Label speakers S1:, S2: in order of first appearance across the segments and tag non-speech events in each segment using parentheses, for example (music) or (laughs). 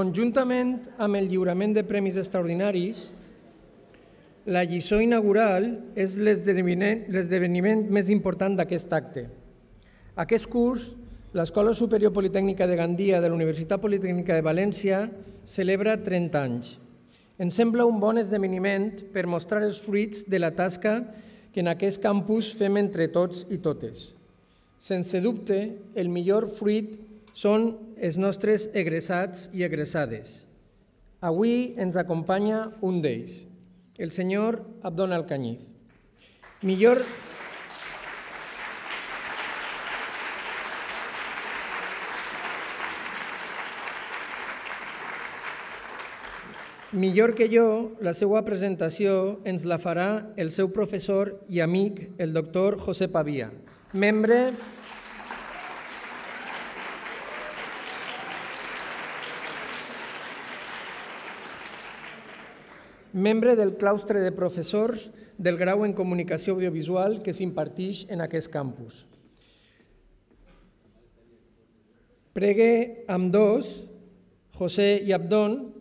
S1: Conjuntament amb el lliurament de premis extraordinaris, la lliçó inaugural és l'esdeveniment més important d'aquest acte. Aquest curs, l'Escola Superior Politècnica de Gandia de la Universitat Politècnica de València celebra 30 anys. Ens sembla un bon esdeveniment per mostrar els fruits de la tasca que en aquest campus fem entre tots i totes. Sense dubte, el millor fruit són els nostres egressats i egressades. Avui ens acompanya un d'ells, el senyor Abdon Alcanyiz. Millor... Millor que jo, la seva presentació ens la farà el seu professor i amic, el doctor José Pavia, membre membre del claustre de professors del grau en comunicació audiovisual que s'impartix en aquest campus. Pregue amb dos, José i Abdon,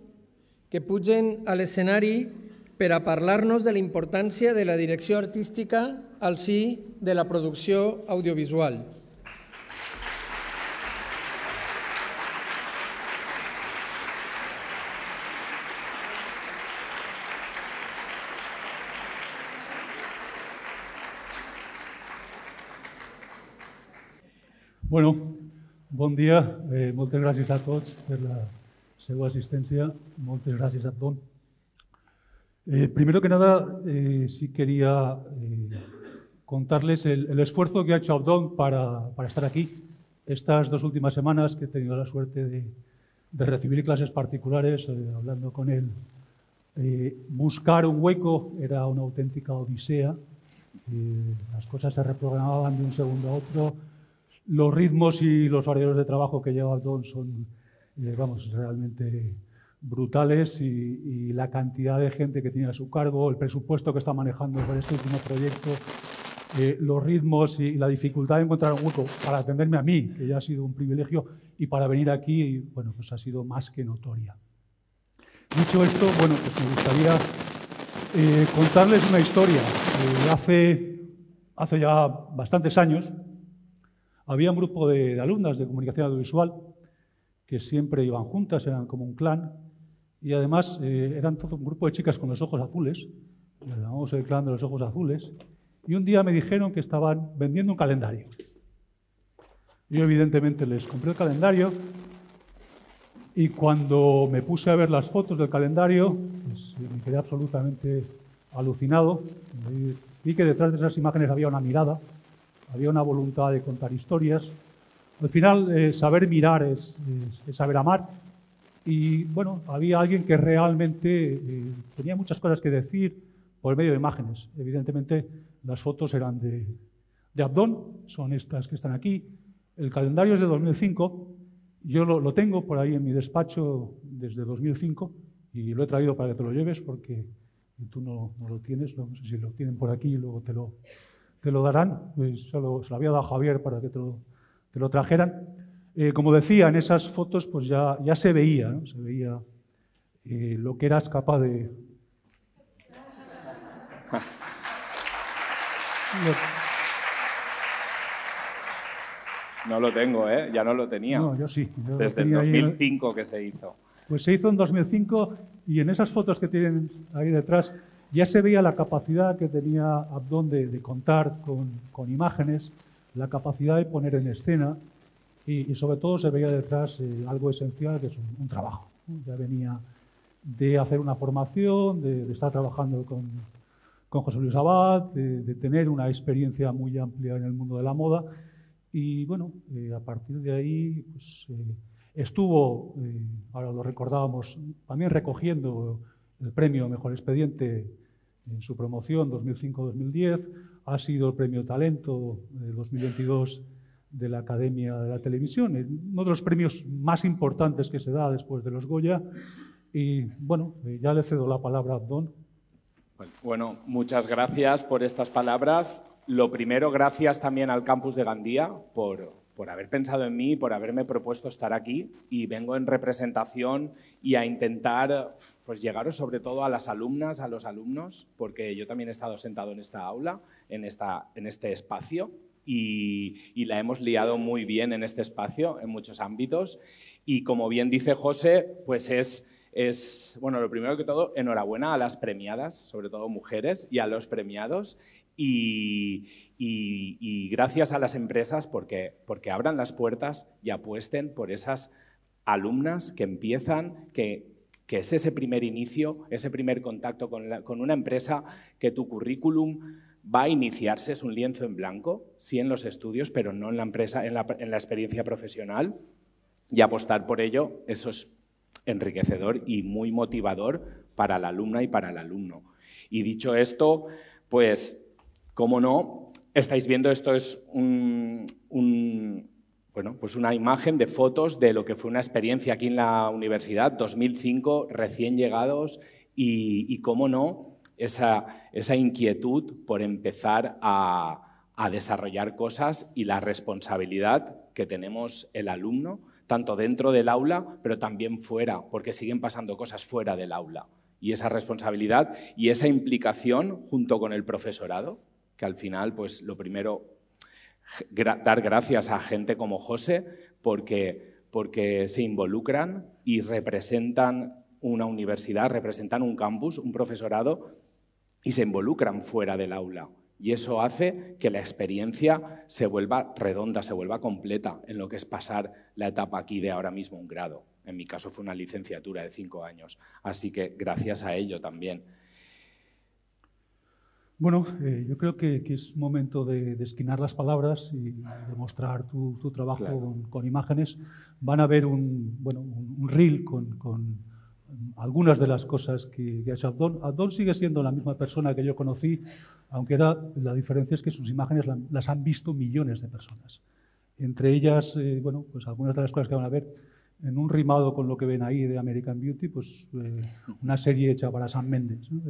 S1: que pugen a l'escenari per a parlar-nos de la importància de la direcció artística al sí de la producció audiovisual.
S2: Bueno, buen día. Eh, Muchas gracias a todos por la su asistencia. Muchas gracias a Don. Eh, primero que nada, eh, sí quería contarles el, el, esfuerzo que ha hecho Abdón para, para, estar aquí. Estas dos últimas semanas que he tenido la suerte de, de recibir clases particulares, hablando con él, buscar un hueco era una auténtica odisea. las cosas se reprogramaban de un segundo a otro los ritmos y los horarios de trabajo que lleva Don son, eh, vamos, realmente brutales y, la cantidad de gente que tiene a su cargo, el presupuesto que está manejando para este último proyecto, eh, los ritmos y la dificultad de encontrar un hueco para atenderme a mí, que ya ha sido un privilegio, y para venir aquí, bueno, pues ha sido más que notoria. Dicho esto, bueno, pues me gustaría eh, contarles una historia. hace, hace ya bastantes años, había un grupo de, alumnas de comunicación audiovisual que siempre iban juntas, eran como un clan, y además eh, eran todo un grupo de chicas con los ojos azules, le llamamos el clan de los ojos azules, y un día me dijeron que estaban vendiendo un calendario. Yo evidentemente les compré el calendario y cuando me puse a ver las fotos del calendario, pues, me quedé absolutamente alucinado. Vi que detrás de esas imágenes había una mirada, había una voluntad de contar historias. Al final, eh, saber mirar es, saber amar. Y bueno, había alguien que realmente eh, tenía muchas cosas que decir por medio de imágenes. Evidentemente, las fotos eran de, de Abdón, son estas que están aquí. El calendario es de 2005. Yo lo, tengo por ahí en mi despacho desde 2005 y lo he traído para que te lo lleves porque tú no, no, lo tienes, no, sé si lo tienen por aquí y luego te lo, te lo darán. Se lo, había dado a Javier para que te lo, trajeran. Eh, como decía, en esas fotos pues ya, ya se veía, se veía eh, lo que eras capaz de...
S3: No lo tengo, ¿eh? ya no lo tenía. No, yo sí. Desde el 2005 que se hizo.
S2: Pues se hizo en 2005 y en esas fotos que tienen ahí detrás ya se veía la capacidad que tenía Abdón de, de contar con, imágenes, la capacidad de poner en escena y, sobre todo se veía detrás eh, algo esencial que es un, trabajo. Ya venía de hacer una formación, de, estar trabajando con, José Luis Abad, de, tener una experiencia muy amplia en el mundo de la moda y bueno, eh, a partir de ahí pues, eh, estuvo, ahora lo recordábamos, también recogiendo el premio Mejor Expediente en su promoción 2005-2010, ha sido el premio Talento 2022 eh, de la Academia de la Televisión, uno de los premios más importantes que se da después de los Goya. Y bueno, eh, ya le cedo la palabra a Don.
S3: Bueno, muchas gracias por estas palabras. Lo primero, gracias también al campus de Gandía por por haber pensado en mí, por haberme propuesto estar aquí y vengo en representación y a intentar pues, llegaros sobre todo a las alumnas, a los alumnos, porque yo también he estado sentado en esta aula, en, esta, en este espacio y, la hemos liado muy bien en este espacio, en muchos ámbitos. Y como bien dice José, pues es es, bueno, lo primero que todo, enhorabuena a las premiadas, sobre todo mujeres, y a los premiados, y, gracias a las empresas porque, porque abran las puertas y apuesten por esas alumnas que empiezan, que, que es ese primer inicio, ese primer contacto con, con una empresa, que tu currículum va a iniciarse, es un lienzo en blanco, sí en los estudios, pero no en la empresa, en la, en la experiencia profesional, y apostar por ello, eso es enriquecedor y muy motivador para la alumna y para el alumno. Y dicho esto, pues como no, estáis viendo, esto es bueno, pues una imagen de fotos de lo que fue una experiencia aquí en la universidad, 2005, recién llegados, y, y cómo no, esa, inquietud por empezar a desarrollar cosas y la responsabilidad que tenemos el alumno, tanto dentro del aula, pero también fuera, porque siguen pasando cosas fuera del aula. Y esa responsabilidad y esa implicación junto con el profesorado que al final, pues lo primero, dar gracias a gente como José, porque, porque se involucran y representan una universidad, representan un campus, un profesorado, y se involucran fuera del aula. Y eso hace que la experiencia se vuelva redonda, se vuelva completa en lo que es pasar la etapa aquí de ahora mismo un grado. En mi caso fue una licenciatura de cinco años. Así que gracias a ello también.
S2: Bueno, eh, yo creo que, es momento de, esquinar las palabras y demostrar tu, tu, trabajo con, imágenes. Van a ver un, bueno, un, reel con, algunas de las cosas que, ha hecho Abdón. Abdón sigue siendo la misma persona que yo conocí, aunque la diferencia es que sus imágenes las han visto millones de personas. Entre ellas, eh, bueno, pues algunas de las cosas que van a ver, en un rimado con lo que ven ahí de American Beauty, pues eh, una serie hecha para San Méndez, ¿no?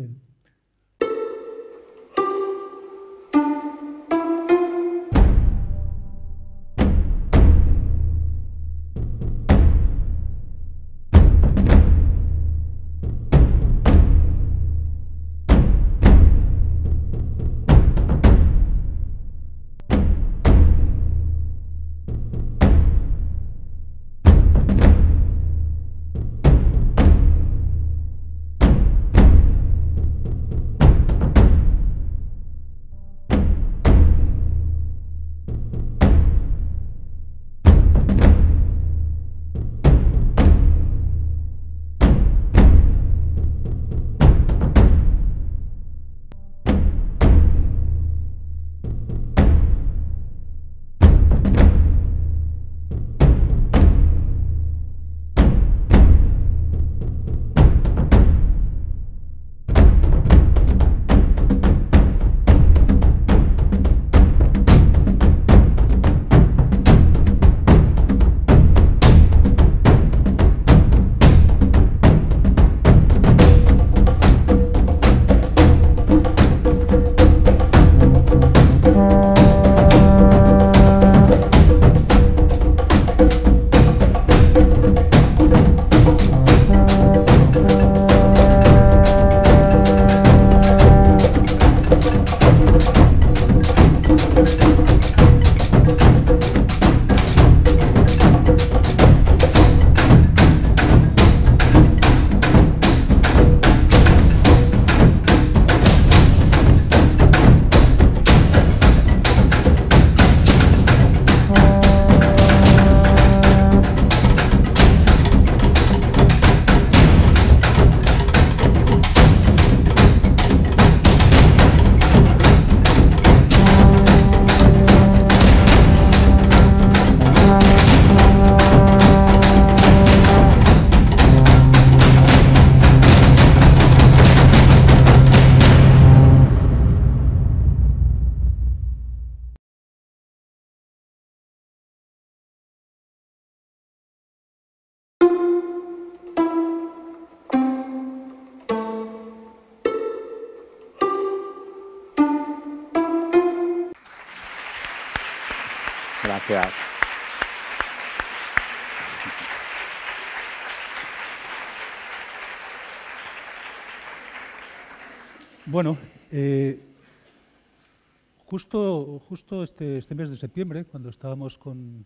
S2: Justo, este, este, mes de septiembre, cuando estábamos con,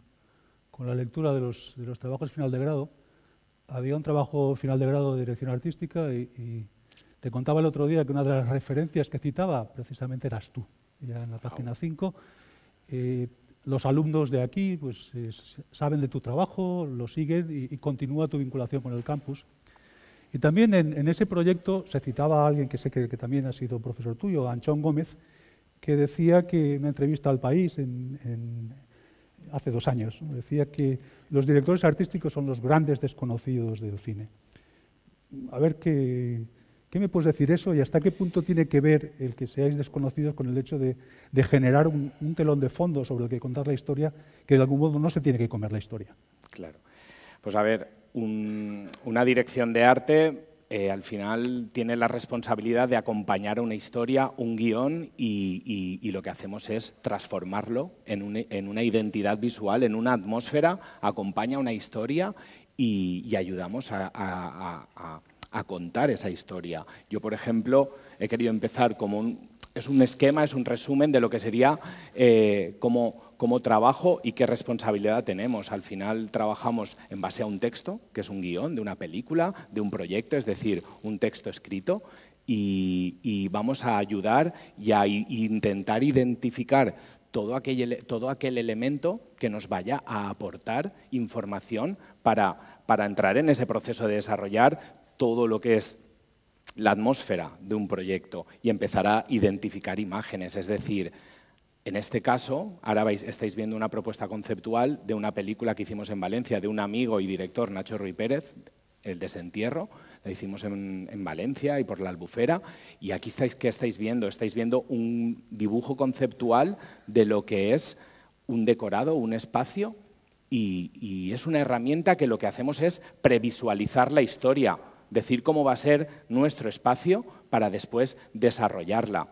S2: la lectura de los, de trabajos final de grado, había un trabajo final de grado de dirección artística y, te contaba el otro día que una de las referencias que citaba precisamente eras tú, ya en la página 5. Eh, los alumnos de aquí pues, saben de tu trabajo, lo siguen y, continúa tu vinculación con el campus. Y también en, ese proyecto se citaba a alguien que sé que, que también ha sido profesor tuyo, Anchón Gómez, que decía que, en una entrevista al país hace dos años, decía que los directores artísticos son los grandes desconocidos del cine. A ver qué, qué me puedes decir eso y hasta qué punto tiene que ver el que seáis desconocidos con el hecho de, generar un, telón de fondo sobre el que contar la historia que de algún modo no se tiene que comer la historia.
S3: Claro. Pues a ver, una dirección de arte eh, al final tiene la responsabilidad de acompañar una historia, un guión, y, lo que hacemos es transformarlo en, una identidad visual, en una atmósfera, acompaña una historia y, ayudamos a, contar esa historia. Yo, por ejemplo, he querido empezar como un... Es un esquema, es un resumen de lo que sería eh, como cómo trabajo y qué responsabilidad tenemos. Al final trabajamos en base a un texto, que es un guión de una película, de un proyecto, es decir, un texto escrito, y, vamos a ayudar y a intentar identificar todo aquel, todo aquel elemento que nos vaya a aportar información para, para entrar en ese proceso de desarrollar todo lo que es la atmósfera de un proyecto y empezar a identificar imágenes, es decir, en este caso, ahora estáis viendo una propuesta conceptual de una película que hicimos en Valencia de un amigo y director, Nacho Ruy Pérez, El desentierro, la hicimos en, Valencia y por la albufera. Y aquí estáis, estáis viendo? Estáis viendo un dibujo conceptual de lo que es un decorado, un espacio, y es una herramienta que lo que hacemos es previsualizar la historia, decir cómo va a ser nuestro espacio para después desarrollarla.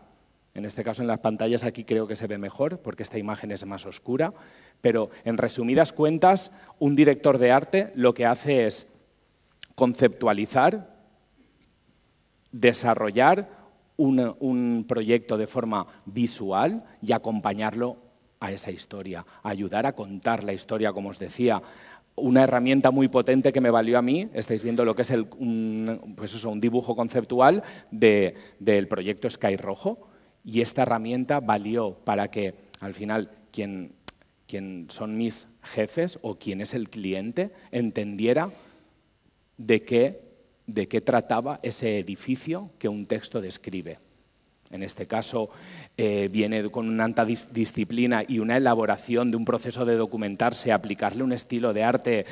S3: En este caso en las pantallas aquí creo que se ve mejor porque esta imagen es más oscura, pero en resumidas cuentas un director de arte lo que hace es conceptualizar, desarrollar un, proyecto de forma visual y acompañarlo a esa historia, ayudar a contar la historia, como os decía, una herramienta muy potente que me valió a mí, estáis viendo lo que es un, pues eso, un dibujo conceptual del proyecto Sky Rojo, y esta herramienta valió para que al final quien, son mis jefes o quien es el cliente entendiera de qué, de qué trataba ese edificio que un texto describe. En este caso, eh, viene con una alta disciplina y una elaboración de un proceso de documentarse, aplicarle un estilo de arte eh,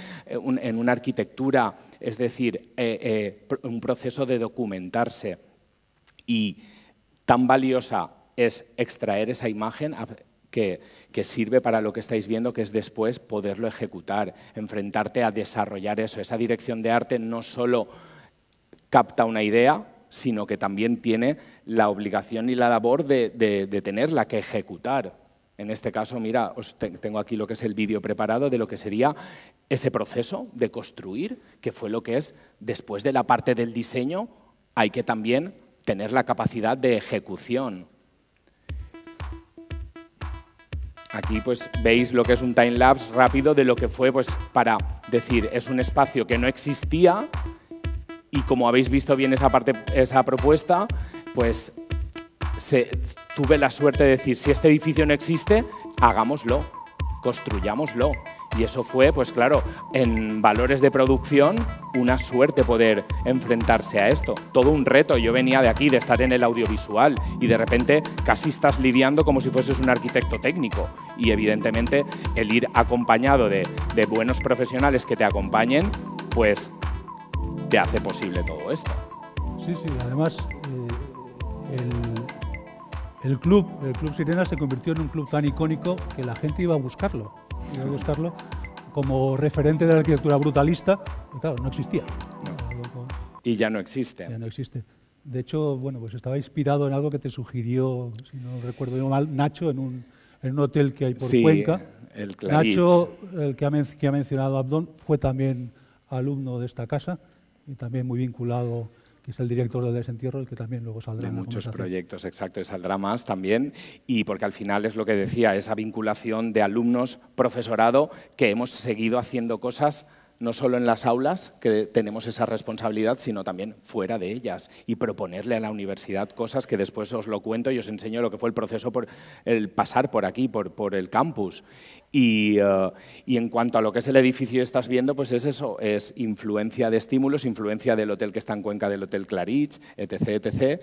S3: en una arquitectura, es decir, eh, un proceso de documentarse y tan valiosa es extraer esa imagen que, sirve para lo que estáis viendo, que es después poderlo ejecutar, enfrentarte a desarrollar eso. Esa dirección de arte no solo capta una idea, sino que también tiene la obligación y la labor de, tenerla que ejecutar. En este caso, mira, os tengo aquí lo que es el vídeo preparado de lo que sería ese proceso de construir, que fue lo que es, después de la parte del diseño, hay que también tener la capacidad de ejecución. Aquí pues veis lo que es un time lapse rápido de lo que fue pues para decir, es un espacio que no existía y como habéis visto bien esa parte esa propuesta, pues tuve la suerte de decir, si este edificio no existe, hagámoslo, construyámoslo. Y eso fue, pues claro, en valores de producción, una suerte poder enfrentarse a esto. Todo un reto. Yo venía de aquí, de estar en el audiovisual, y de repente casi estás lidiando como si fueses un arquitecto técnico. Y evidentemente el ir acompañado de, buenos profesionales que te acompañen, pues te hace posible todo esto.
S2: Sí, sí, además eh, el, club, el Club Sirena se convirtió en un club tan icónico que la gente iba a buscarlo como referente de la arquitectura brutalista, claro, no existía.
S3: Y ya no existe. Ya
S2: no existe. De hecho, bueno, pues estaba inspirado en algo que te sugirió, si no recuerdo mal, Nacho en un, en un hotel que hay por Cuenca. El Nacho, el que ha, que ha mencionado Abdón, fue también alumno de esta casa y también muy vinculado que es el director del Desentierro el que también luego saldrá. De muchos
S3: proyectos, exacto, y saldrá más también. Y porque al final es lo que decía, esa vinculación de alumnos, profesorado, que hemos seguido haciendo cosas no solo en las aulas, que tenemos esa responsabilidad, sino también fuera de ellas y proponerle a la universidad cosas que después os lo cuento y os enseño lo que fue el proceso por el pasar por aquí, por, por el campus. Y, eh, en cuanto a lo que es el edificio estás viendo, pues es eso, es influencia de estímulos, influencia del hotel que está en Cuenca, del Hotel Clarich, etc., etc.,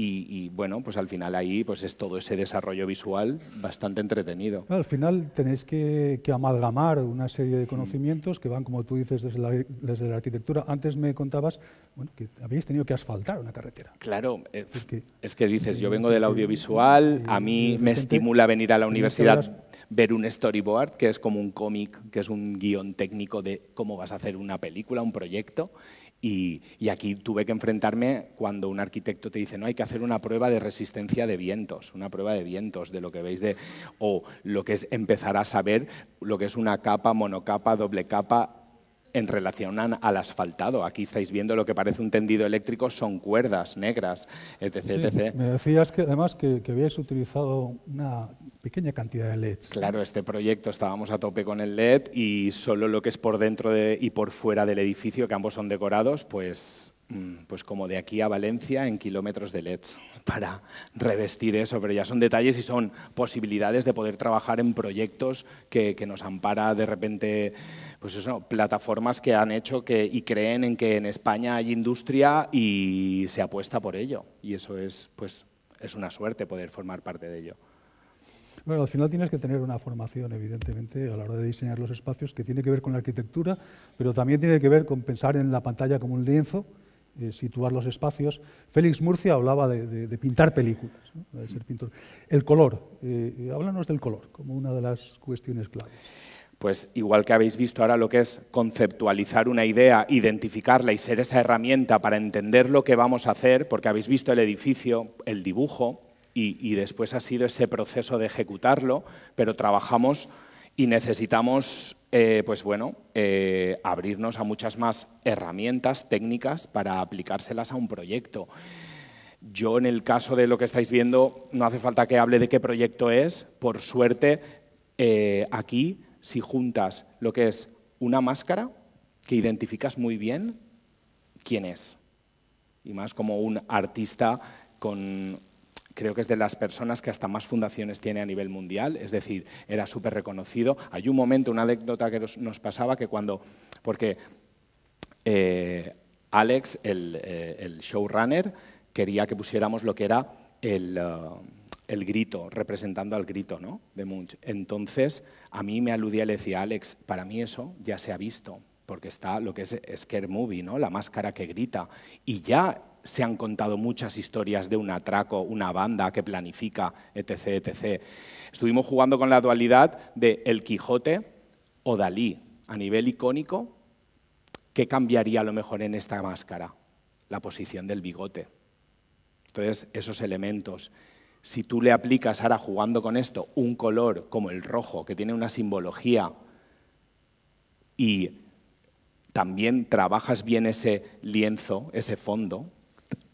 S3: y, bueno, pues al final ahí pues es todo ese desarrollo visual bastante entretenido.
S2: Al final tenéis que, amalgamar una serie de mm. conocimientos que van, como tú dices, desde la, arquitectura. Antes me contabas que habéis tenido que asfaltar una carretera.
S3: Claro, es, eh, que, es que, dices, yo vengo del audiovisual, a mí me estimula venir a la universidad ver un storyboard, que es como un cómic, que es un guión técnico de cómo vas a hacer una película, un proyecto, y, aquí tuve que enfrentarme cuando un arquitecto te dice, no, hay que hacer una prueba de resistencia de vientos, una prueba de vientos, de lo que veis de, o lo que es empezar a saber lo que es una capa, monocapa, doble capa, en relación al asfaltado. Aquí estáis viendo lo que parece un tendido eléctrico, son cuerdas negras, etc.
S2: Me decías que además que, que, habíais utilizado una pequeña cantidad de LEDs. Claro,
S3: este proyecto estábamos a tope con el LED y solo lo que es por dentro de, y por fuera del edificio, que ambos son decorados, pues, mm, pues como de aquí a Valencia en kilómetros de LEDs para revestir eso, pero ya son detalles y son posibilidades de poder trabajar en proyectos que, nos ampara de repente, pues eso, plataformas que han hecho que, y creen en que en España hay industria y se apuesta por ello. Y eso es, pues, es una suerte poder formar parte de ello.
S2: Bueno, al final tienes que tener una formación, evidentemente, a la hora de diseñar los espacios, que tiene que ver con la arquitectura, pero también tiene que ver con pensar en la pantalla como un lienzo, eh, situar los espacios. Félix Murcia hablaba de, pintar películas, El color, eh, eh, háblanos del color como una de las cuestiones claves.
S3: Pues igual que habéis visto ahora lo que es conceptualizar una idea, identificarla y ser esa herramienta para entender lo que vamos a hacer, porque habéis visto el edificio, el dibujo, y después ha sido ese proceso de ejecutarlo, pero trabajamos y necesitamos eh, pues bueno, eh, abrirnos a muchas más herramientas técnicas para aplicárselas a un proyecto. Yo en el caso de lo que estáis viendo no hace falta que hable de qué proyecto es. Por suerte, eh, aquí si juntas lo que es una máscara que identificas muy bien quién es, y más como un artista con creo que es de las personas que hasta más fundaciones tiene a nivel mundial, es decir, era súper reconocido. Hay un momento, una anécdota que nos pasaba que cuando, porque eh, Alex, eh, el, showrunner, quería que pusiéramos lo que era eh, el... grito, representando al grito ¿no? de Munch. Entonces, a mí me aludía y le decía, Alex, para mí eso ya se ha visto, porque está lo que es Scare Movie, ¿no? la máscara que grita. Y ya se han contado muchas historias de un atraco, una banda que planifica, etc., etc. Estuvimos jugando con la dualidad de El Quijote o Dalí, a nivel icónico, ¿qué cambiaría a lo mejor en esta máscara? La posición del bigote. Entonces, esos elementos. Si tú le aplicas ahora jugando con esto un color como el rojo, que tiene una simbología, y también trabajas bien ese lienzo, ese fondo,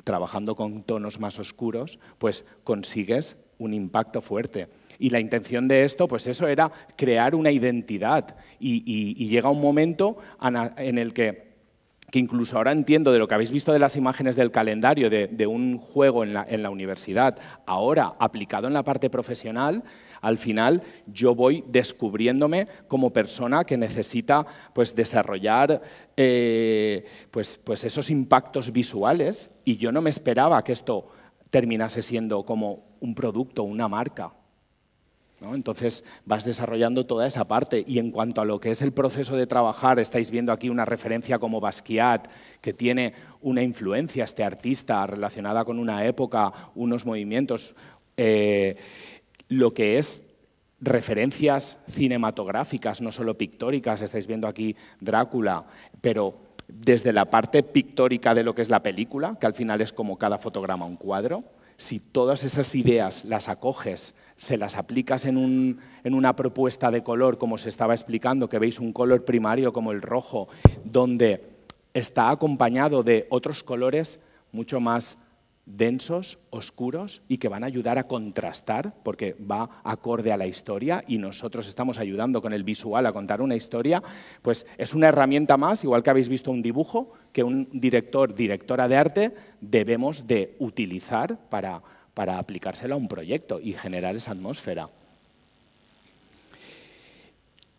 S3: trabajando con tonos más oscuros, pues consigues un impacto fuerte. Y la intención de esto, pues eso era crear una identidad. Y, llega un momento en el que que incluso ahora entiendo de lo que habéis visto de las imágenes del calendario de, un juego en la, universidad, ahora aplicado en la parte profesional, al final yo voy descubriéndome como persona que necesita pues, desarrollar eh, pues, pues esos impactos visuales y yo no me esperaba que esto terminase siendo como un producto, una marca. Entonces vas desarrollando toda esa parte. Y en cuanto a lo que es el proceso de trabajar, estáis viendo aquí una referencia como Basquiat, que tiene una influencia, este artista, relacionada con una época, unos movimientos, eh, lo que es referencias cinematográficas, no solo pictóricas, estáis viendo aquí Drácula, pero desde la parte pictórica de lo que es la película, que al final es como cada fotograma un cuadro, si todas esas ideas las acoges se las aplicas en, un, una propuesta de color, como se estaba explicando, que veis un color primario como el rojo, donde está acompañado de otros colores mucho más densos, oscuros y que van a ayudar a contrastar, porque va acorde a la historia y nosotros estamos ayudando con el visual a contar una historia, pues es una herramienta más, igual que habéis visto un dibujo, que un director, directora de arte, debemos de utilizar para para aplicárselo a un proyecto y generar esa atmósfera.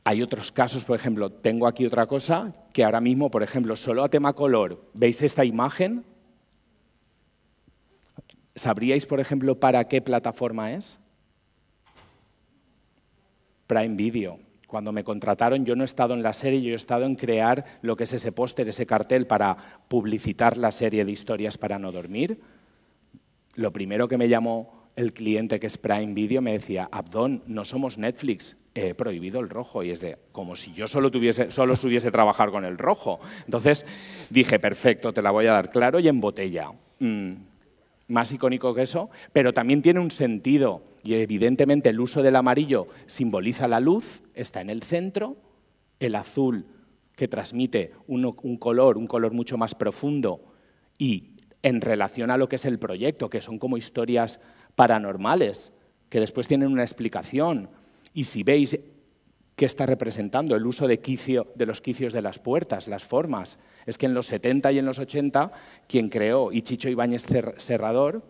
S3: Hay otros casos, por ejemplo, tengo aquí otra cosa que ahora mismo, por ejemplo, solo a tema color, ¿veis esta imagen? ¿Sabríais, por ejemplo, para qué plataforma es? Prime Video. Cuando me contrataron yo no he estado en la serie, yo he estado en crear lo que es ese póster, ese cartel para publicitar la serie de historias para no dormir lo primero que me llamó el cliente que es Prime Video me decía, Abdón, no somos Netflix, he prohibido el rojo. Y es de, como si yo solo, tuviese, solo subiese trabajar con el rojo. Entonces dije, perfecto, te la voy a dar claro y en botella. Mm, más icónico que eso, pero también tiene un sentido. Y evidentemente el uso del amarillo simboliza la luz, está en el centro, el azul que transmite un, un color, un color mucho más profundo y en relación a lo que es el proyecto, que son como historias paranormales, que después tienen una explicación. Y si veis qué está representando el uso de, quicio, de los quicios de las puertas, las formas, es que en los 70 y en los 80, quien creó, y Chicho Ibáñez Serrador,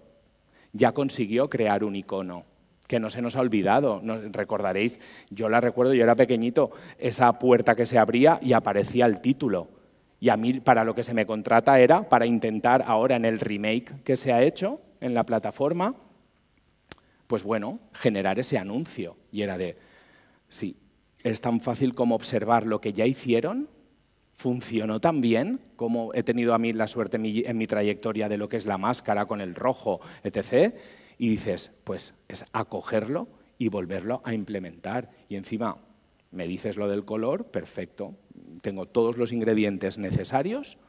S3: ya consiguió crear un icono que no se nos ha olvidado. recordaréis, yo la recuerdo, yo era pequeñito, esa puerta que se abría y aparecía el título. Y a mí para lo que se me contrata era para intentar ahora en el remake que se ha hecho en la plataforma, pues bueno, generar ese anuncio. Y era de, sí, es tan fácil como observar lo que ya hicieron, funcionó tan bien, como he tenido a mí la suerte en mi, en mi trayectoria de lo que es la máscara con el rojo, etc. Y dices, pues es acogerlo y volverlo a implementar. Y encima, me dices lo del color, perfecto, tengo todos los ingredientes necesarios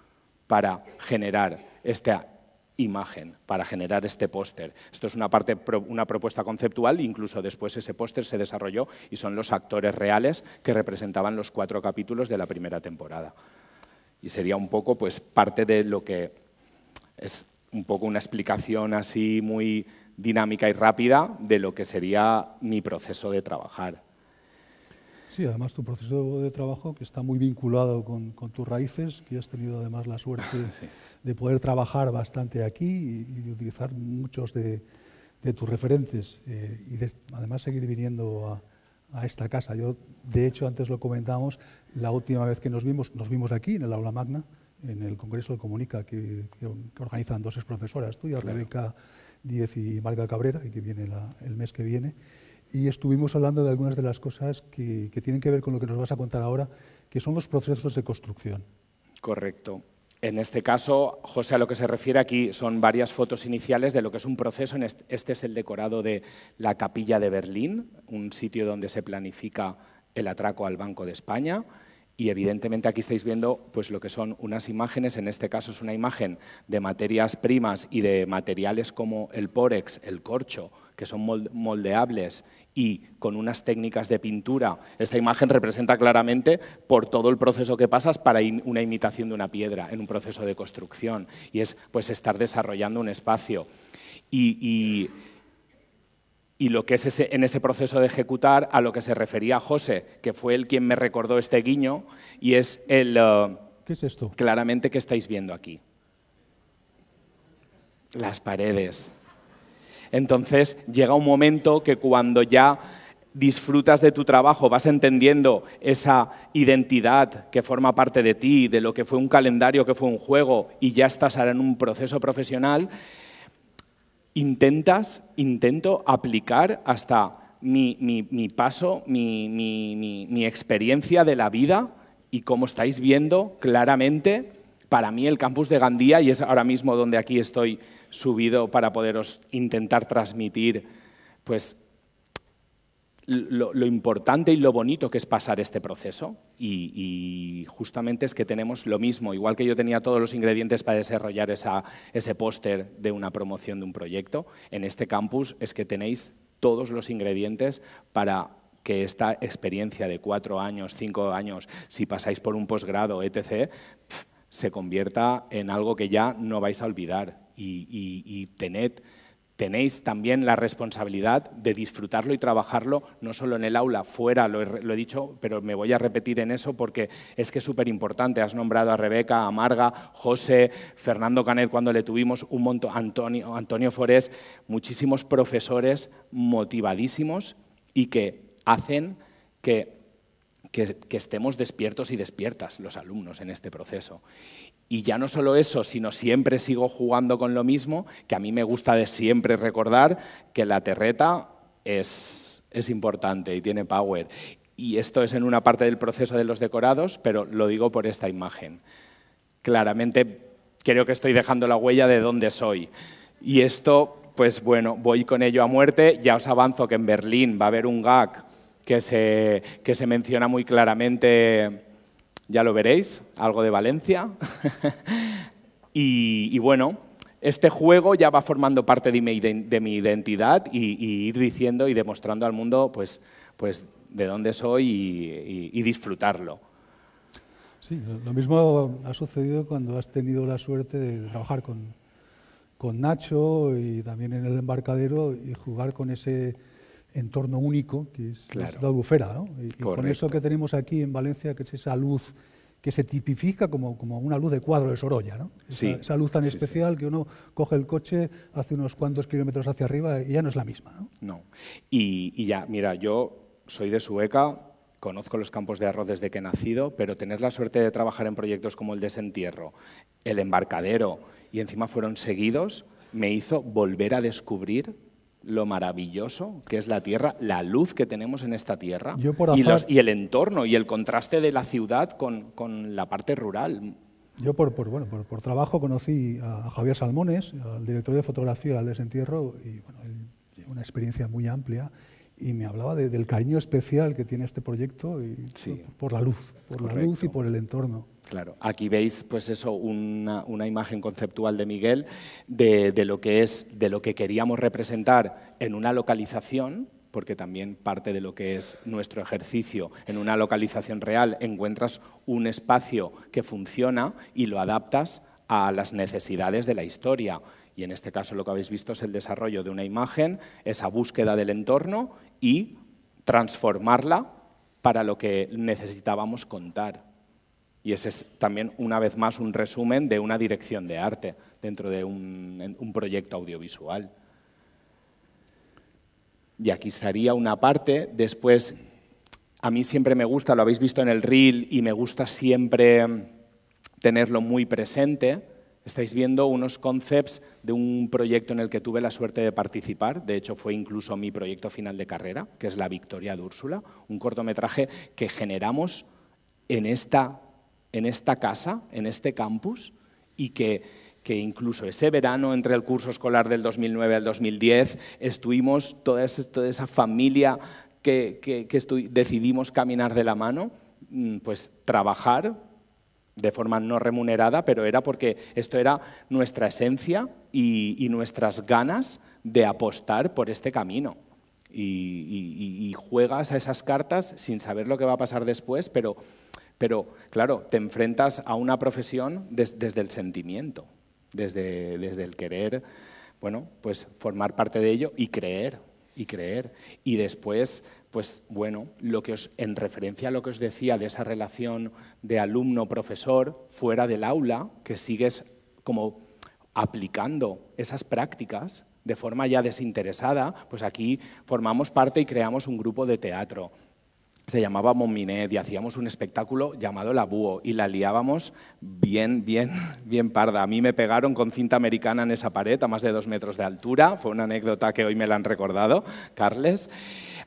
S3: para generar esta imagen, para generar este póster. Esto es una, una propuesta conceptual, incluso después ese póster se desarrolló y son los actores reales que representaban los cuatro capítulos de la primera temporada. Y sería un poco pues, parte de lo que es un poco una explicación así muy dinámica y rápida de lo que sería mi proceso de trabajar.
S2: Sí, además tu proceso de trabajo que está muy vinculado con, tus raíces, que has tenido además la suerte (laughs) de poder trabajar bastante aquí y, utilizar muchos de, tus referentes eh, y además seguir viniendo a, esta casa. Yo, de hecho, antes lo comentábamos, la última vez que nos vimos, nos vimos aquí en el aula magna, en el Congreso de Comunica que, organizan dos profesoras, tú claro. Rebeca Díez y Marga Cabrera, y que viene el mes que viene y estuvimos hablando de algunas de las cosas que, tienen que ver con lo que nos vas a contar ahora, que son los procesos de construcción.
S3: Correcto. En este caso, José, a lo que se refiere aquí son varias fotos iniciales de lo que es un proceso. Este es el decorado de la Capilla de Berlín, un sitio donde se planifica el atraco al Banco de España. Y evidentemente aquí estáis viendo pues, lo que son unas imágenes, en este caso es una imagen de materias primas y de materiales como el pórex, el corcho, que son moldeables y con unas técnicas de pintura. Esta imagen representa claramente por todo el proceso que pasas para una imitación de una piedra en un proceso de construcción y es pues estar desarrollando un espacio. y y lo que es en ese proceso de ejecutar a lo que se refería José, que fue el quien me recordó este guiño y es el... Eh, ¿Qué es esto? Claramente que estáis viendo aquí. Las paredes. Entonces llega un momento que cuando ya disfrutas de tu trabajo, vas entendiendo esa identidad que forma parte de ti, de lo que fue un calendario, que fue un juego, y ya estás ahora en un proceso profesional, intentas, intento aplicar hasta mi, paso, mi, mi experiencia de la vida y como estáis viendo claramente, para mí el campus de Gandía, y es ahora mismo donde aquí estoy subido para poderos intentar transmitir pues, lo, importante y lo bonito que es pasar este proceso. Y, justamente es que tenemos lo mismo, igual que yo tenía todos los ingredientes para desarrollar ese póster de una promoción de un proyecto, en este campus es que tenéis todos los ingredientes para que esta experiencia de cuatro años, cinco años, si pasáis por un posgrado, etc., se convierta en algo que ya no vais a olvidar. Y, y tened tenéis también la responsabilidad de disfrutarlo y trabajarlo, no solo en el aula, fuera, lo he, dicho, pero me voy a repetir en eso porque es que es súper importante. Has nombrado a Rebeca, a Marga, José, Fernando Canet cuando le tuvimos, un montón, Antonio, Antonio Forés, muchísimos profesores motivadísimos y que hacen que que, estemos despiertos y despiertas los alumnos en este proceso. Y ya no solo eso, sino siempre sigo jugando con lo mismo, que a mí me gusta de siempre recordar que la terreta es, es importante y tiene power. Y esto es en una parte del proceso de los decorados, pero lo digo por esta imagen. Claramente creo que estoy dejando la huella de dónde soy. Y esto, pues bueno, voy con ello a muerte. Ya os avanzo que en Berlín va a haber un gag que se, se menciona muy claramente, ya lo veréis, algo de Valencia. (laughs) y, bueno, este juego ya va formando parte de mi, de mi identidad y, ir diciendo y demostrando al mundo pues, pues de dónde soy y, disfrutarlo.
S2: Sí, lo mismo ha sucedido cuando has tenido la suerte de trabajar con Nacho y también en el embarcadero y jugar con ese entorno único, que es, la albufera. ¿no? Y, con eso que tenemos aquí en Valencia, que es esa luz que se tipifica como, como una luz de cuadro de Sorolla, ¿no? esa, luz tan especial que uno coge el coche, hace unos cuantos kilómetros hacia arriba y ya no es la misma.
S3: No, no. Y, y ya, mira, yo soy de Sueca, conozco los campos de arroz desde que he nacido, pero tener la suerte de trabajar en proyectos como el desentierro, el embarcadero y encima fueron seguidos, me hizo volver a descubrir lo maravilloso que es la tierra, la luz que tenemos en esta tierra y, el entorno y el contraste de la ciudad con, la parte rural.
S2: Yo por, por bueno, por, trabajo conocí a Javier Salmones, al director de fotografía al desentierro, y bueno, una experiencia muy amplia, y me hablaba del cariño especial que tiene este proyecto y, por, la luz, por la luz y por el entorno.
S3: Claro, aquí veis pues eso, una, imagen conceptual de Miguel de, de, lo que es, de lo que queríamos representar en una localización, porque también parte de lo que es nuestro ejercicio en una localización real, encuentras un espacio que funciona y lo adaptas a las necesidades de la historia. Y en este caso lo que habéis visto es el desarrollo de una imagen, esa búsqueda del entorno y transformarla para lo que necesitábamos contar. Y ese es también, una vez más, un resumen de una dirección de arte dentro de un, proyecto audiovisual. Y aquí estaría una parte. Después, a mí siempre me gusta, lo habéis visto en el reel, y me gusta siempre tenerlo muy presente. Estáis viendo unos concepts de un proyecto en el que tuve la suerte de participar, de hecho fue incluso mi proyecto final de carrera, que es La Victoria de Úrsula, un cortometraje que generamos en esta en esta casa, en este campus, y que, incluso ese verano, entre el curso escolar del 2009 al 2010, estuvimos toda esa, toda esa familia que, decidimos caminar de la mano, mm, pues trabajar de forma no remunerada, pero era porque esto era nuestra esencia y, nuestras ganas de apostar por este camino. y, juegas a esas cartas sin saber lo que va a pasar después, pero pero claro, te enfrentas a una profesión desde el sentimiento, desde, desde el querer, bueno, pues formar parte de ello y creer, y creer. Y después, pues bueno, lo que os, en referencia a lo que os decía de esa relación de alumno-profesor fuera del aula, que sigues como aplicando esas prácticas de forma ya desinteresada, pues aquí formamos parte y creamos un grupo de teatro, se llamaba Mominet y hacíamos un espectáculo llamado La Búho y la liábamos bien, bien, (laughs) bien parda. A mí me pegaron con cinta americana en esa pared a más de dos metros de altura. Fue una anécdota que hoy me la han recordado, Carles.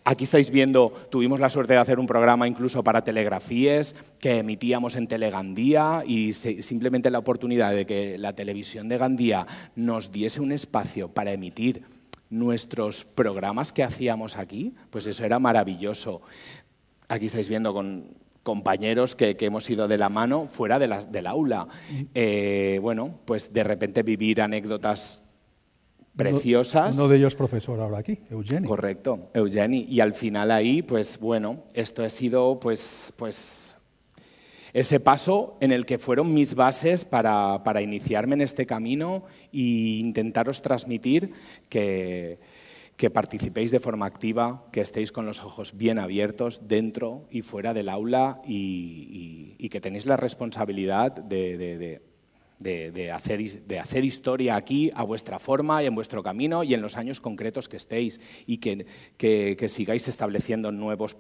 S3: Aquí estáis viendo, tuvimos la suerte de hacer un programa incluso para telegrafías que emitíamos en Telegandía y simplemente la oportunidad de que la televisión de Gandía nos diese un espacio para emitir nuestros programas que hacíamos aquí, pues eso era maravilloso. Aquí estáis viendo con compañeros que, hemos ido de la mano fuera de del aula. Eh, bueno, pues de repente vivir anécdotas preciosas. Uno, de
S2: ellos profesor ahora aquí,
S3: Eugeni. Correcto, Eugeni. Y al final ahí, pues bueno, esto ha sido pues, pues ese paso en el que fueron mis bases para, para iniciarme en este camino e intentaros transmitir que que participéis de forma activa, que estéis con los ojos bien abiertos dentro y fuera del aula y, que tenéis la responsabilidad de, hacer, de hacer historia aquí a vuestra forma y en vuestro camino y en los años concretos que estéis y que, sigáis estableciendo nuevos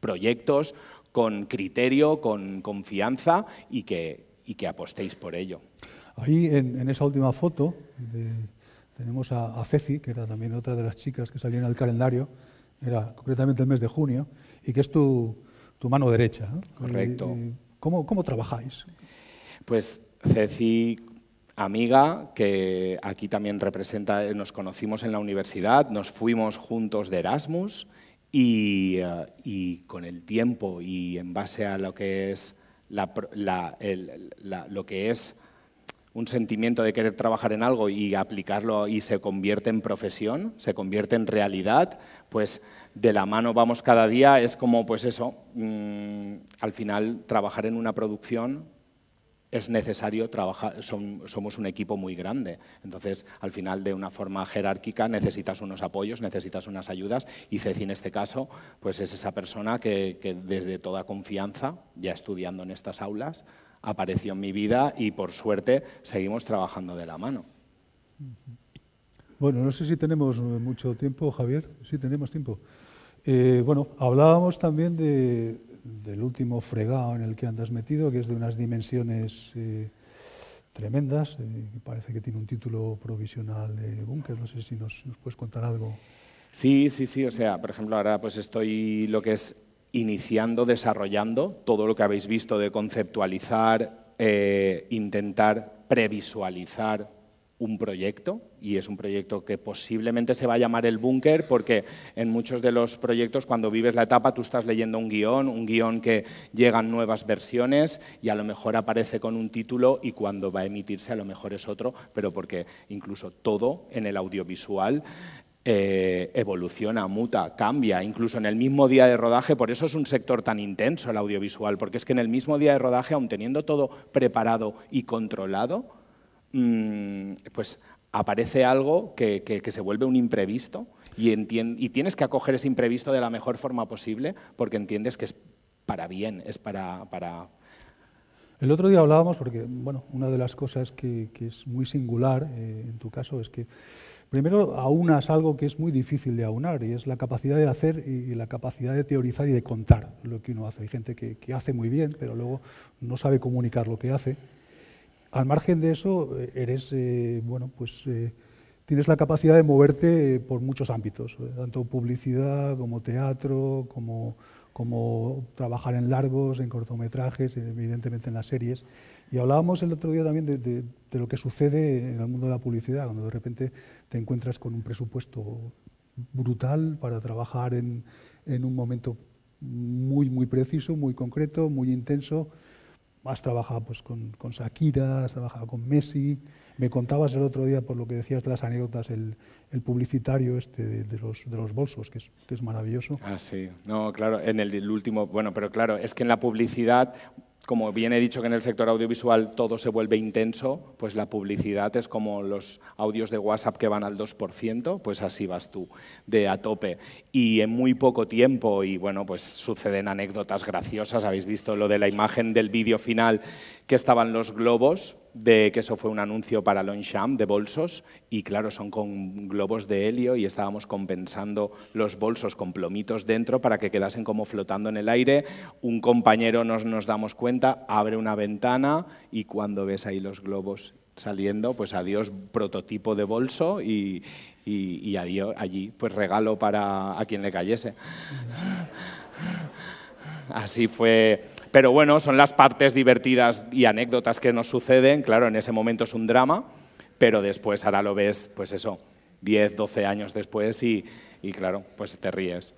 S3: proyectos con criterio, con confianza y que, que apostéis por ello. Ahí
S2: en, esa última foto... Tenemos a, Ceci, que era también otra de las chicas que salían al calendario, era concretamente el mes de junio, y que es tu, mano derecha. Correcto. ¿cómo, trabajáis?
S3: Pues Ceci, amiga que aquí también representa, nos conocimos en la universidad, nos fuimos juntos de Erasmus y, eh, con el tiempo y en base a lo que es, lo que es un sentimiento de querer trabajar en algo y aplicarlo y se convierte en profesión, se convierte en realidad, pues de la mano vamos cada día, es como pues eso, mm, al final trabajar en una producción es necesario trabajar, somos un equipo muy grande, entonces al final de una forma jerárquica necesitas unos apoyos, necesitas unas ayudas y Ceci en este caso pues es esa persona que desde toda confianza, ya estudiando en estas aulas, apareció en mi vida y por suerte seguimos trabajando de la mano.
S2: Bueno, no sé si tenemos eh, mucho tiempo, Javier. Sí, tenemos tiempo. Eh, bueno, hablábamos también de, del último fregado en el que andas metido, que es de unas dimensiones eh, tremendas. parece que tiene un título provisional de búnker No sé si nos, nos puedes contar algo.
S3: Sí, sí, sí. O sea, por ejemplo, ahora pues estoy lo que es iniciando, desarrollando todo lo que habéis visto de conceptualizar, eh, intentar previsualizar un proyecto y es un proyecto que posiblemente se va a llamar el búnker porque en muchos de los proyectos cuando vives la etapa tú estás leyendo un guión, un guión que llegan nuevas versiones y a lo mejor aparece con un título y cuando va a emitirse a lo mejor es otro, pero porque incluso todo en el audiovisual eh, evoluciona, muta, cambia, incluso en el mismo día de rodaje, por eso es un sector tan intenso el audiovisual, porque es que en el mismo día de rodaje, aun teniendo todo preparado y controlado, mm, pues aparece algo que, se vuelve un imprevisto y, y tienes que acoger ese imprevisto de la mejor forma posible porque entiendes que es para bien, es para, para
S2: el otro día hablábamos, porque bueno, una de las cosas que, es muy singular eh, en tu caso es que Primero, aunas algo que es muy difícil de aunar y es la capacidad de hacer y, la capacidad de teorizar y de contar lo que uno hace. Hay gente que, hace muy bien, pero luego no sabe comunicar lo que hace. Al margen de eso, eh, eres, eh, bueno, pues eh, tienes la capacidad de moverte por muchos ámbitos, tanto publicidad como teatro, como, como trabajar en largos, en cortometrajes, evidentemente en las series. Y hablábamos el otro día también de, lo que sucede en el mundo de la publicidad, cuando de repente te encuentras con un presupuesto brutal para trabajar en, un momento muy, muy preciso, muy concreto, muy intenso. Has trabajado pues, con, Shakira, has trabajado con Messi. Me contabas el otro día, por lo que decías de las anécdotas, el, publicitario este de, los, de los bolsos, que es, maravilloso.
S3: Ah, sí. No, claro, en el último... Bueno, pero claro, es que en la publicidad como bien he dicho que en el sector audiovisual todo se vuelve intenso, pues la publicidad es como los audios de WhatsApp que van al 2%, pues así vas tú, de a tope. Y en muy poco tiempo, y bueno, pues suceden anécdotas graciosas, habéis visto lo de la imagen del vídeo final que estaban los globos, de que eso fue un anuncio para Longchamp de bolsos y claro, son con globos de helio y estábamos compensando los bolsos con plomitos dentro para que quedasen como flotando en el aire. Un compañero nos, damos cuenta, abre una ventana y cuando ves ahí los globos saliendo, pues adiós prototipo de bolso y, y, y adiós allí, pues regalo para a quien le cayese. (laughs) Así fue pero bueno, son las partes divertidas y anécdotas que nos suceden. Claro, en ese momento es un drama, pero después ahora lo ves, pues eso, 10, 12 años después y, claro, pues te ríes.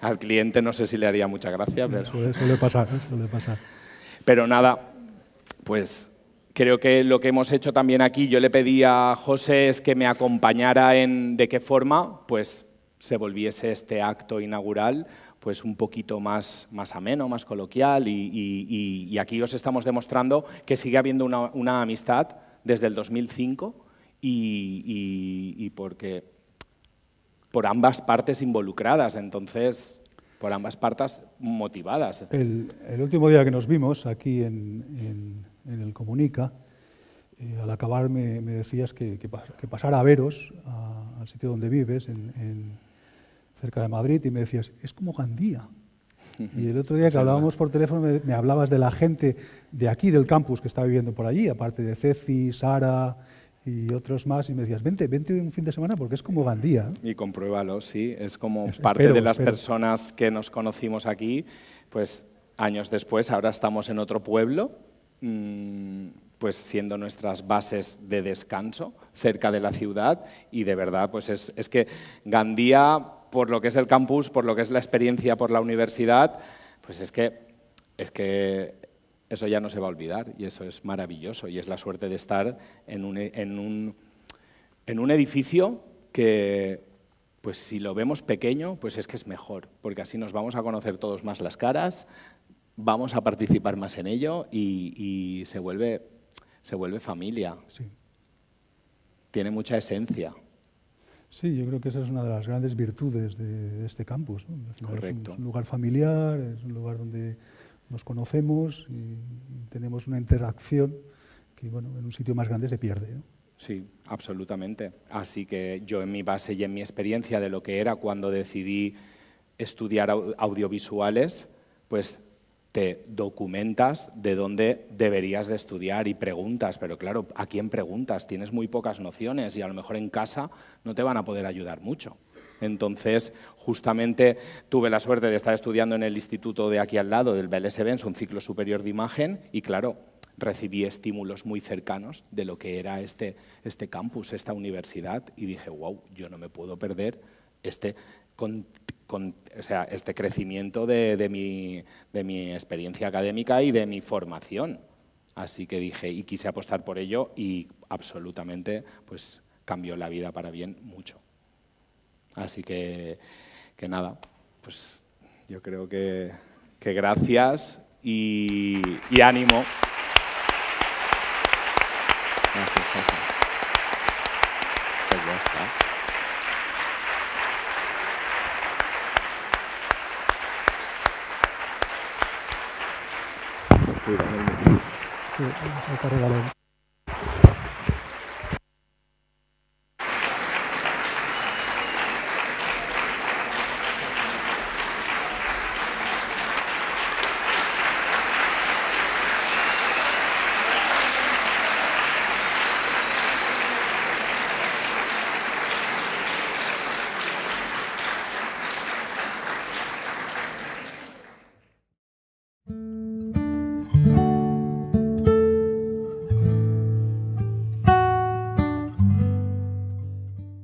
S3: Al cliente no sé si le haría mucha gracia, pero... Suele,
S2: pasar, ¿eh? suele pasar.
S3: Pero nada, pues creo que lo que hemos hecho también aquí, yo le pedí a José es que me acompañara en de qué forma, pues se volviese este acto inaugural pues un poquito más, más ameno, más coloquial, y, aquí os estamos demostrando que sigue habiendo una, amistad desde el 2005 y, porque por ambas partes involucradas, entonces por ambas partes motivadas. El,
S2: último día que nos vimos aquí en, el Comunica, eh, al acabar me, decías que, que, pasara a veros, al sitio donde vives, en, cerca de Madrid, y me decías, es como Gandía. (laughs) Y el otro día que hablábamos por teléfono me, hablabas de la gente de aquí, del campus, que está viviendo por allí, aparte de Ceci, Sara y otros más, y me decías, vente, vente un fin de semana porque es como Gandía.
S3: Y compruébalo, sí, es como parte de las personas que nos conocimos aquí, pues años después, ahora estamos en otro pueblo, mm, pues siendo nuestras bases de descanso cerca de la ciudad y de verdad, pues es, es que Gandía por lo que es el campus, por lo que es la experiencia, por la universidad, pues es que, eso ya no se va a olvidar y eso es maravilloso y es la suerte de estar e, en un, edificio que, pues si lo vemos pequeño, pues es que es mejor, porque así nos vamos a conocer todos más las caras, vamos a participar más en ello y, se, vuelve, familia. Tiene mucha esencia.
S2: Sí, yo creo que esa es una de las grandes virtudes de, este campus. ¿no? Correcto. Es un, lugar familiar, es un lugar donde nos conocemos y, tenemos una interacción que bueno, en un sitio más grande se pierde.
S3: Sí, absolutamente. Así que yo en mi base y en mi experiencia de lo que era cuando decidí estudiar audiovisuales, pues te documentas de dónde deberías de estudiar y preguntas, pero claro, ¿a quién preguntas? Tienes muy pocas nociones y a lo mejor en casa no te van a poder ayudar mucho. Entonces, justamente tuve la suerte de estar estudiando en el instituto de aquí al lado, del BLS un ciclo superior de imagen, y claro, recibí estímulos muy cercanos de lo que era este, este campus, esta universidad, y dije, wow, yo no me puedo perder este, o sea, este crecimiento de, mi, experiencia académica y de mi formación. Así que dije, y quise apostar por ello y absolutamente pues, cambió la vida para bien mucho. Así que, nada, pues yo creo que, gracias y, ánimo. Pues
S2: ます。我々